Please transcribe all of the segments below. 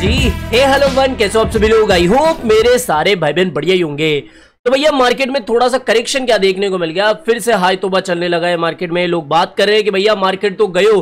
जी हे hello one कैसे आप सभी लोग आई होप मेरे सारे भाई बहन बढ़िया ही होंगे तो भैया मार्केट में थोड़ा सा करेक्शन क्या देखने को मिल गया फिर से हाई तोबा चलने लगा है मार्केट में लोग बात कर रहे हैं कि भैया मार्केट तो गयो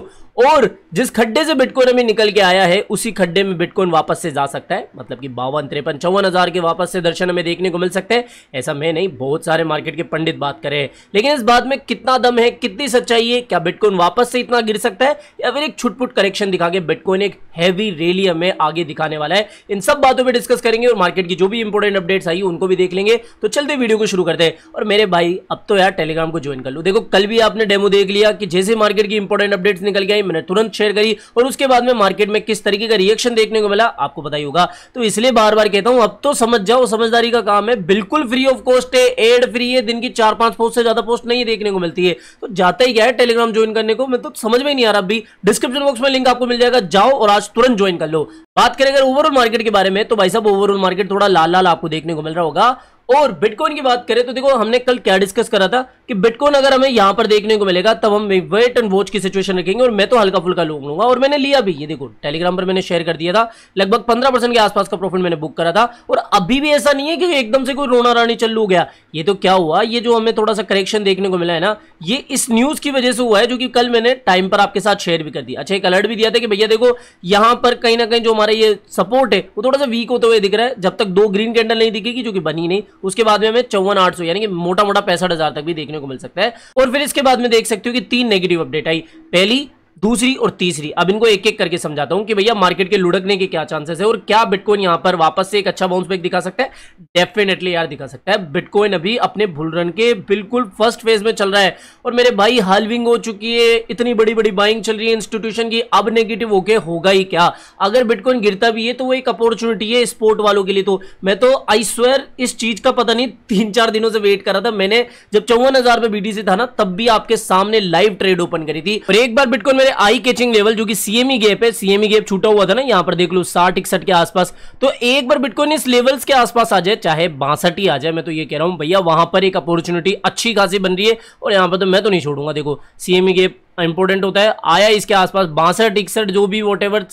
और जिस खड्डे से बिटकॉइन अभी निकल के आया है उसी खड्डे में बिटकॉइन वापस से जा सकता है मतलब कि बावन तिरपन चौवन हज़ार के वापस से दर्शन हमें देखने को मिल सकते हैं ऐसा मैं नहीं बहुत सारे मार्केट के पंडित बात करे लेकिन इस बात में कितना दम है कितनी सच्चाई है क्या बिटकॉइन वापस से इतना गिर सकता है या फिर एक छुटपुट करेक्शन दिखा के बिटकॉइन एक हैवी रैली हमें आगे दिखाने वाला है इन सब बातों पर डिस्कस करेंगे और मार्केट की जो भी इंपॉर्टेंट अपडेट्स आई उनको भी देख लेंगे तो चलते वीडियो को शुरू करते हैं और मेरे भाई अब तो यार टेलीग्राम को ज्वाइन कर लूँ देखो कल भी आपने डेमो देख लिया कि जैसे मार्केट की इंपॉर्टेंट अपडेट्स निकल गए आई मैंने तुरंत शेयर करी और उसके बाद में मार्केट में किस तरीके का रिएक्शन देखने को मिला आपको पता ही होगा तो इसलिए बार बार कहता हूं अब तो समझ जाओ समझदारी का काम है बिल्कुल फ्री ऑफ कॉस्ट है एड फ्री है दिन की चार पांच पोस्ट से ज्यादा पोस्ट नहीं देखने को मिलती है तो जाता ही क्या है टेलीग्राम ज्वाइन करने को मैं तो समझ में नहीं आ रहा अभी डिस्क्रिप्शन बॉक्स में लिंक आपको मिल जाएगा जाओ और आज तुरंत ज्वाइन कर लो बात करें अगर ओवरऑल मार्केट के बारे में तो भाई साहब ओवरऑल मार्केट थोड़ा लाल लाल आपको देखने को मिल रहा होगा और बिटकॉइन की बात करें तो देखो हमने कल क्या डिस्कस करा था कि बिटकॉइन अगर हमें यहां पर देखने को मिलेगा तब हम वेट एंड वॉच की सिचुएशन रखेंगे और मैं तो हल्का फुल्का लोग लूंगा और मैंने लिया भी ये देखो टेलीग्राम पर मैंने शेयर कर दिया था लगभग पंद्रह परसेंट के आसपास का प्रॉफिट मैंने बुक करा था और अभी भी ऐसा नहीं है कि एकदम से कोई रोना रानी चल लू गया ये तो क्या हुआ ये जो हमें थोड़ा सा करेक्शन देखने को मिला है ना ये इस न्यूज की वजह से हुआ है जो कि कल मैंने टाइम पर आपके साथ शेयर भी कर दिया अच्छा एक अलर्ट भी दिया था कि भैया देखो यहां पर कहीं ना कहीं जो हमारा ये सपोर्ट है वो थोड़ा सा वीक होते हुए दिख रहा है जब तक दो ग्रीन कैंडल नहीं दिखेगी जो कि बनी नहीं उसके बाद में हमें चौवन आठ सौ यानी कि मोटा मोटा पैंसठ हजार तक भी देखने को मिल सकता है और फिर इसके बाद में देख सकते हो कि तीन नेगेटिव अपडेट आई पहली दूसरी और तीसरी अब इनको एक एक करके समझाता हूं कि भैया मार्केट के लुढ़कने के क्या चांसेस है और क्या बिटकॉइन यहां पर वापस से एक अच्छा बाउंस बैक दिखा सकता है डेफिनेटली यार दिखा सकता है बिटकॉइन अभी अपने बुल रन के बिल्कुल फर्स्ट फेज में चल रहा है और मेरे भाई हालविंग हो चुकी है इतनी बड़ी बड़ी बाइंग चल रही है इंस्टीट्यूशन की अब नेगेटिव होके होगा ही क्या अगर बिटकॉइन गिरता भी है तो वो एक अपॉर्चुनिटी है स्पोर्ट वालों के लिए तो मैं तो आई स्वेयर इस चीज का पता नहीं तीन चार दिनों से वेट कर रहा था मैंने जब चौवन हजार में था ना तब भी आपके सामने लाइव ट्रेड ओपन करी थी और एक बार बिटकॉइन मेरे आई कैचिंग लेवल जो कि सीएमई गैप e है सीएमई गैप e छूटा हुआ था ना यहाँ पर देख लो साठ इकसठ के आसपास तो एक बार बिटकॉइन इस लेवल्स के आसपास आ जाए चाहे बासठ ही आ जाए मैं तो ये कह रहा हूँ भैया वहां पर एक अपॉर्चुनिटी अच्छी खासी बन रही है और यहाँ पर तो मैं तो नहीं छोड़ूंगा देखो सीएमई गैप इंपॉर्टेंट होता है आया इसके आसपास बासठ इकसठ जो भी वॉट एवर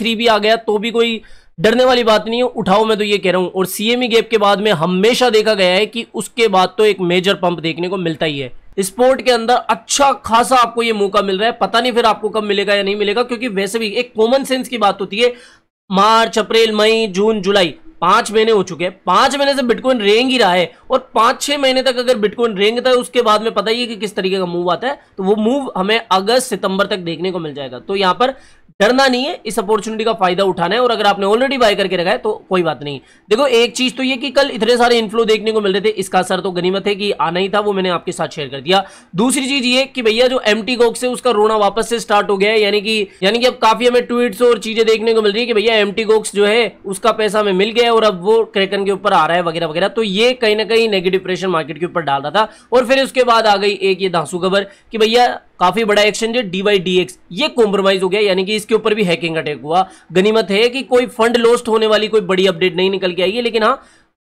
भी आ गया तो भी कोई डरने वाली बात नहीं है उठाओ मैं तो ये कह रहा हूँ और सीएमई गैप e के बाद में हमेशा देखा गया है कि उसके बाद तो एक मेजर पंप देखने को मिलता ही है स्पोर्ट के अंदर अच्छा खासा आपको ये मौका मिल रहा है पता नहीं फिर आपको कब मिलेगा या नहीं मिलेगा क्योंकि वैसे भी एक कॉमन सेंस की बात होती है मार्च अप्रैल मई जून जुलाई पांच महीने हो चुके हैं पांच महीने से बिटकॉइन रेंग ही रहा है और पांच छह महीने तक अगर बिटकॉइन रेंगता है उसके बाद में पता ही है कि किस तरीके का मूव आता है तो वो मूव हमें अगस्त सितंबर तक देखने को मिल जाएगा तो यहां पर डरना नहीं है इस अपॉर्चुनिटी का फायदा उठाना है और अगर आपने ऑलरेडी बाय करके रखा है तो कोई बात नहीं देखो एक चीज तो ये कि कल इतने सारे इन्फ्लो देखने को मिल रहे थे इसका असर तो गनीमत है कि आना ही था वो मैंने आपके साथ शेयर कर दिया दूसरी चीज ये कि भैया जो एम टी गोक्स है उसका रोना वापस से स्टार्ट हो गया है यानी कि यानी कि अब काफी हमें ट्वीट और चीजें देखने को मिल रही है कि भैया एम टी गोक्स जो है उसका पैसा हमें मिल गया है और अब वो क्रेकन के ऊपर आ रहा है वगैरह वगैरह तो ये कहीं ना कहीं नेगेटिव प्रेशर मार्केट के ऊपर डाल रहा था और फिर उसके बाद आ गई एक ये धांसू खबर कि भैया काफी बड़ा एक्शन है डी वाई डी एक्स ये कॉम्प्रोमाइज हो गया यानी कि इसके ऊपर भी हैकिंग अटैक हुआ गनीमत है कि कोई फंड लॉस्ट होने वाली कोई बड़ी अपडेट नहीं निकल के आई है लेकिन हाँ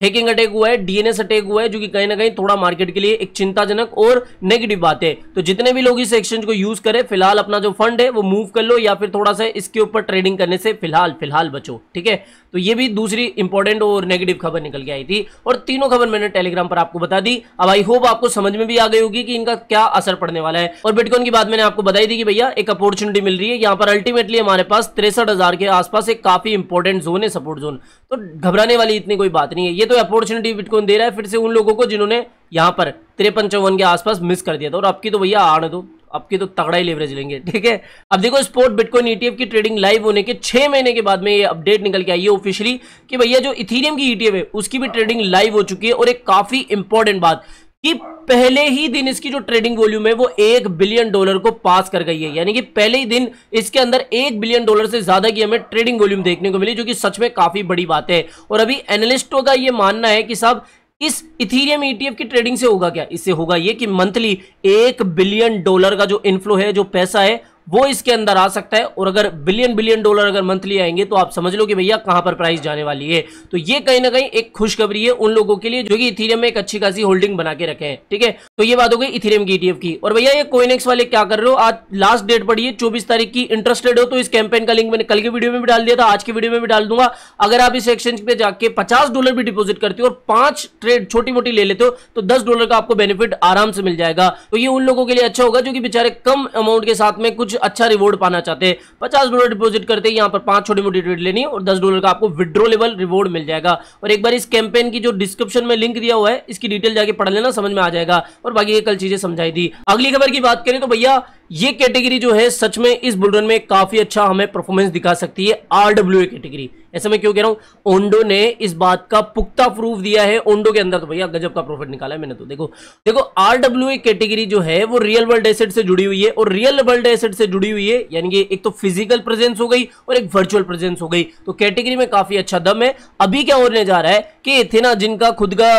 हैकिंग अटैक हुआ है डीएनएस अटैक हुआ है जो कि कहीं ना कहीं थोड़ा मार्केट के लिए एक चिंताजनक और नेगेटिव बात है तो जितने भी लोग इस एक्सचेंज को यूज करें फिलहाल अपना जो फंड है वो मूव कर लो या फिर थोड़ा सा इसके ऊपर ट्रेडिंग करने से फिलहाल फिलहाल बचो ठीक है तो ये भी दूसरी इंपॉर्टेंट और नेगेटिव खबर निकल के आई थी और तीनों खबर मैंने टेलीग्राम पर आपको बता दी अब आई होप आपको समझ में भी आ गई होगी कि इनका क्या असर पड़ने वाला है और बिटकॉन की बात मैंने आपको बताई थी कि भैया एक अपॉर्चुनिटी मिल रही है यहाँ पर अल्टीमेटली हमारे पास तिरसठ के आसपास एक काफी इंपॉर्टेंट जोन है सपोर्ट जोन तो घबराने वाली इतनी कोई बात नहीं है ये तो अपॉर्चुनिटी बिटकॉइन दे रहा है फिर से उन लोगों को जिन्होंने यहाँ पर तिरपन चौवन के आसपास मिस कर दिया था और आपकी तो भैया आने दो आपकी तो तगड़ा ही लेवरेज लेंगे ठीक है अब देखो स्पोर्ट बिटकॉइन ईटीएफ e की ट्रेडिंग लाइव होने के छह महीने के बाद में ये अपडेट निकल के आई है ऑफिशियली कि भैया जो इथीरियम की ईटीएफ e है उसकी भी ट्रेडिंग लाइव हो चुकी है और एक काफी इंपॉर्टेंट बात कि पहले ही दिन इसकी जो ट्रेडिंग वॉल्यूम है वो एक बिलियन डॉलर को पास कर गई है यानी कि पहले ही दिन इसके अंदर एक बिलियन डॉलर से ज्यादा की हमें ट्रेडिंग वॉल्यूम देखने को मिली जो कि सच में काफी बड़ी बात है और अभी एनालिस्टों का ये मानना है कि साहब इस इथीरियम ईटीएफ e की ट्रेडिंग से होगा क्या इससे होगा ये कि मंथली एक बिलियन डॉलर का जो इनफ्लो है जो पैसा है वो इसके अंदर आ सकता है और अगर बिलियन बिलियन डॉलर अगर मंथली आएंगे तो आप समझ लो कि भैया कहां पर प्राइस जाने वाली है तो ये कहीं ना कहीं एक खुशखबरी है उन लोगों के लिए जो कि इथीरियम में एक अच्छी खासी होल्डिंग बना के रखे हैं ठीक है तो ये बात हो गई इथेरियम की ईटीएफ e की और भैया ये कोइनेक्स वाले क्या कर रहे हो आज लास्ट डेट पड़ी है चौबीस तारीख की इंटरेस्टेड हो तो इस कैंपेन का लिंक मैंने कल की वीडियो में भी डाल दिया था आज की वीडियो में भी डाल दूंगा अगर आप इस एक्सचेंज पे जाके पचास डॉलर भी डिपोजिट करते हो और पांच ट्रेड छोटी मोटी ले लेते हो तो दस डॉलर का आपको बेनिफिट आराम से मिल जाएगा तो ये उन लोगों के लिए अच्छा होगा जो कि बेचारे कम अमाउंट के साथ में कुछ अच्छा रिवॉर्ड पाना चाहते हैं पचास डॉलर डिपोजिट करते हैं यहाँ पर पांच छोटी मोटी ट्रेड लेनी और दस डॉलर का आपको विड्रो लेवल रिवॉर्ड मिल जाएगा और एक बार इस कैंपेन की जो डिस्क्रिप्शन में लिंक दिया हुआ है इसकी डिटेल जाके पढ़ लेना समझ में आ जाएगा और बाकी कल चीजें समझाई दी अगली खबर की बात करें तो भैया ये कैटेगरी जो है सच में इस बुलडन में काफी अच्छा हमें परफॉर्मेंस दिखा सकती है आरडब्ल्यू कैटेगरी ऐसे मैं क्यों कह रहा हूँ ओंडो ने इस बात का पुख्ता प्रूफ दिया है ओंडो के अंदर तो भैया गजब का प्रॉफिट निकाला है मैंने तो देखो देखो आरडब्ल्यू कैटेगरी जो है वो रियल वर्ल्ड एसेट से जुड़ी हुई है और रियल वर्ल्ड एसेट से जुड़ी हुई है यानी कि एक तो फिजिकल प्रेजेंस हो गई और एक वर्चुअल प्रेजेंस हो गई तो कैटेगरी में काफी अच्छा दम है अभी क्या होने जा रहा है कि इथेना जिनका खुद का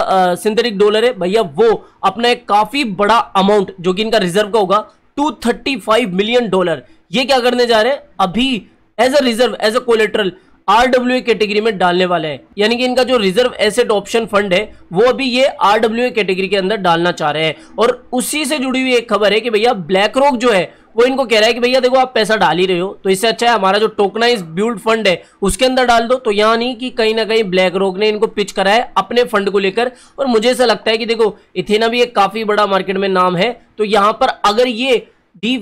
सिंथेटिक डॉलर है भैया वो अपना एक काफी बड़ा अमाउंट जो कि इनका रिजर्व का होगा टू मिलियन डॉलर ये क्या करने जा रहे हैं अभी as a reserve as a collateral RW category में डालने वाले हैं यानी कि इनका जो रिजर्व एसेट ऑप्शन फंड है वो अभी ये आरडब्ल्यू कैटेगरी के अंदर डालना चाह रहे हैं और उसी से जुड़ी हुई एक खबर है कि भैया ब्लैक रॉक जो है वो इनको कह रहा है कि भैया देखो आप पैसा डाल ही रहे हो तो इससे अच्छा है हमारा जो टोकनाइज बिल्ड फंड है उसके अंदर डाल दो तो यहाँ नहीं कि कहीं ना कहीं ब्लैक रॉक ने इनको पिच करा है अपने फंड को लेकर और मुझे ऐसा लगता है कि देखो इथेना भी एक काफी बड़ा मार्केट में नाम है तो यहाँ पर अगर ये डी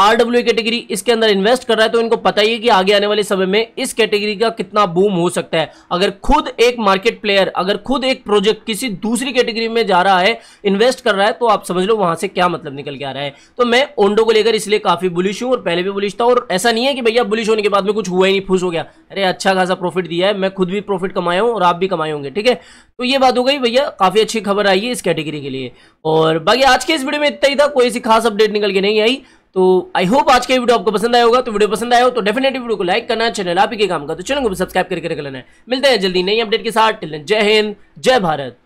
आरडब्ल्यू कैटेगरी इसके अंदर इन्वेस्ट कर रहा है तो इनको पता ही है कि आगे आने वाले समय में इस कैटेगरी का कितना बूम हो सकता है अगर खुद एक मार्केट प्लेयर अगर खुद एक प्रोजेक्ट किसी दूसरी कैटेगरी में जा रहा है इन्वेस्ट कर रहा है तो आप समझ लो वहां से क्या मतलब निकल के आ रहा है तो मैं ओंडो को लेकर इसलिए काफी बुलिश हूँ और पहले भी बुलिश था और ऐसा नहीं है कि भैया बुलिश होने के बाद में कुछ हुआ ही नहीं फूस हो गया अरे अच्छा खासा प्रॉफिट दिया है मैं खुद भी प्रॉफिट कमाया हूँ और आप भी कमाए होंगे ठीक है तो ये बात हो गई भैया काफी अच्छी खबर आई है इस कैटेगरी के लिए और बाकी आज के इस वीडियो में इतना ही था कोई सी खास अपडेट निकल के नहीं आई तो आई होप आज के वीडियो आपको पसंद आया होगा तो वीडियो पसंद आया हो तो डेफिनेटली वीडियो को लाइक करना चैनल आप ही के काम का तो चैनल को सब्सक्राइब करके रख लेना है मिलते हैं जल्दी नई अपडेट के साथ जय हिंद जय भारत